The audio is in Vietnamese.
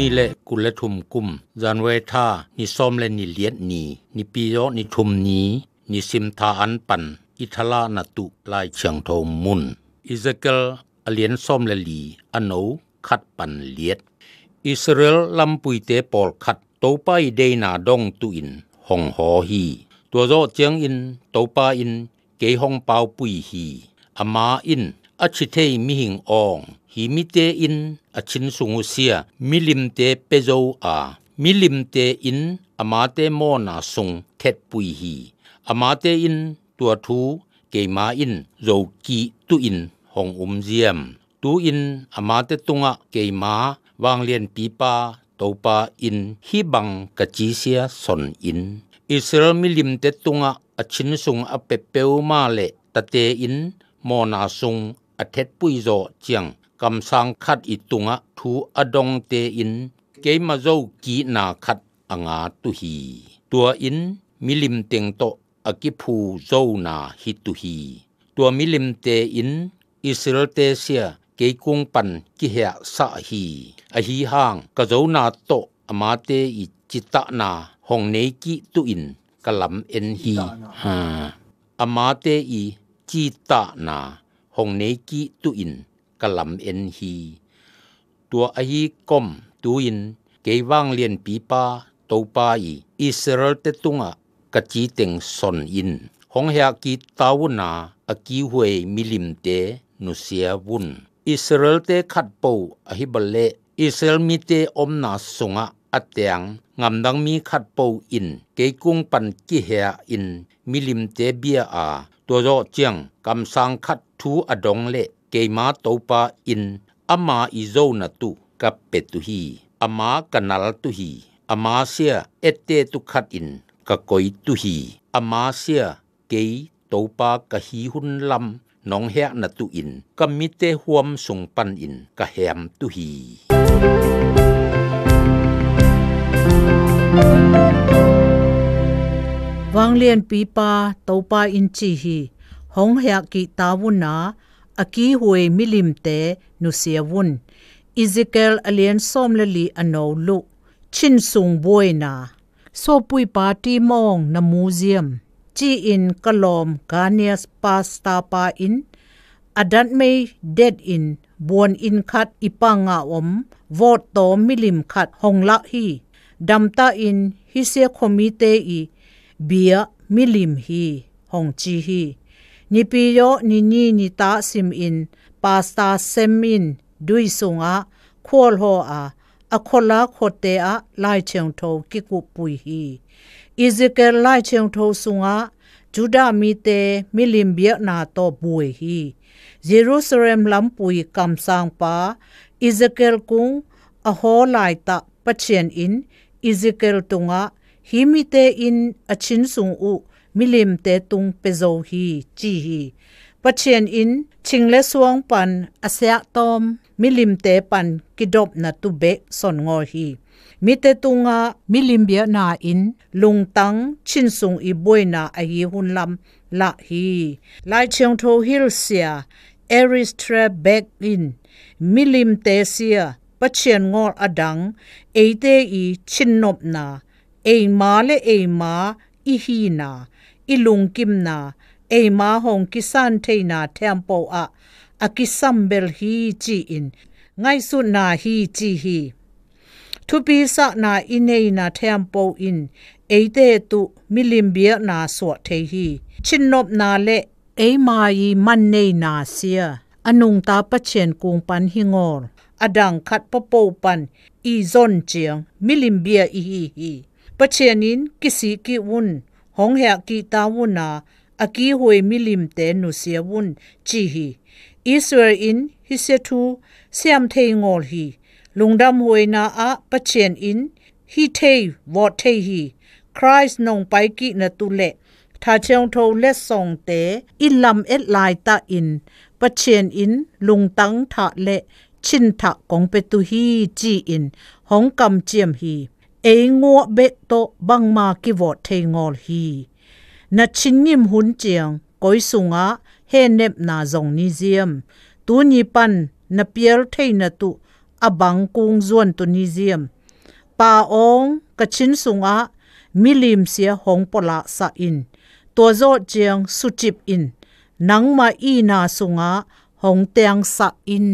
ni le ku le thum kum zan we tha ni som le ni liet ni ni pi yo ni thum ni ni sim tha an pan i thala na tu lai chiang tho mun ezekiel alien som le li ano khat pan liet israel lam pui te pol khat to pai de na dong tu in hong ho hi tua zo chiang in to pa in ke hong pau pui hi ama in achi thei mi hing ong hi mi te in a chin sungu sia mi lim te pe zo a mi lim te in ama te mo na sung thet pui hi ama te in tua thu ke ma in zo ki tu in hong um diam tu in ama te tunga ke ma wang lien pi pa to pa in hi bang ka chi sia son in israel mi lim te tunga a chin sung a pe peu ma le ta te in mo na sung a thet pui zo chiang kam sang ít khat itunga thu adong te in ke ma zo ki na khat anga à tu hi tua in mi lim milim teng to akiphu à zo na hi tu hi tua lim te in israel te sia ke kung pan ki hea sa hi a à hi hang ka zo na to ama te i chita na hong nei ki tu in kalam en hi ha ama te i na hong nei ki tu in กะล่ำเอ็นฮีตัวอายก้มตูอิน เกว่างเลียนปีปาโตปาอีอิสราเอลเตตุงะกะจีเต็งสนอินหงเฮากีตาวนาอากีหวยมิลิมเตนุเสียวุนอิสราเอลเตขัดปูอหิบเล อิสราเอลมีเตอมนาสงะอัตยังงมดังมีขัดปูอิน เกกุ้งปันกิเฮอิน มิลิมเตเบียอาตัวโจเจียงกำสังขัดทูอดงเล keima topa in ama izo na tu ka petu hi ama kanal tu hi ama sia ette tu khat in ka koi tu hi ama sia ke topa ka hi hun lam nong hea na tu in ka mite huam sung pan in ka hem tu hi wang lien pipa pa to in chi hi hong hea ki ta na a ki hoi milim te nu sia wun e z e k e l alien som le li ano lu chin sung boy na so pui pa ti mong na m u s e m chi in kalom a n i a s pasta pa in adan me dead in bon in khat ipanga om vot to milim khat hong la hi dam ta in hi se khomi te i bia milim hi hong chi h นิปิโยนินีนิตาซิมอินปาสตาเซมินดุยสงอาควอลฮออาอะคอลาโคเตอาไลเชงโทกิกุปุยฮีอิซิเกลไลเชงโทสงอาจูดามิเตมิลิมเบียนาโตบุยฮีเยรูซาเล็มลัมปุยกัมซางปาอิซิเกลกุงอะฮอไลตาปะเชนอินอิซิเกลตุงอาฮิมิเตอินอะชินซุงอู milim te tung pezo hi chi hi pachian in chingle suang pan asya tom milim te pan kidop na tu be son ngo hi mi te tunga milim bia na in lung tang chin sung i boi na a hi hun lam la hi lai chiang tho hil sia aris tre back in milim te sia pachian ngor adang eite i chin nop na ei ma le ei ma i na ilung kim na e ma hong san te na tempo a a kisam bel hi chi in ngai su na hi chi hi thu pi sa na inei na tempo in e te tu milim bia na so te hi chin nop na le e ma yi man nei na sia anung ta pa chen kung pan hi hingor adang khat pa po pan i zon chiang milim bia i hi hi pa chenin kisi ki un หงเหกกีตาวุนาอากีหวยมิลิมเตนุเสียวุนจีฮีอิสเวอินฮิเซทูเซียมเทงอลฮีลุงดำหวยนาอาปะเชียนอินฮีเทวอเทฮีคริสนงไปกีนตุเลทาเชียงโทเลสองเตอินลำเอ็ดลายตาอินปะเชียนอินลุงตังทะเลชินทะกงเปตุฮีจีอินหงกำเจียมฮี engo bet to bangma ki vot thengol hi na chingim hun chiang koi sunga he nep na zong ni ziam tu ni pan na pier thei na tu abang kung zuan tu ni ziam pa ong ka chin sunga milim sia hong pola sa in to zo chiang su chip in nang ma i na sunga hong teng sa in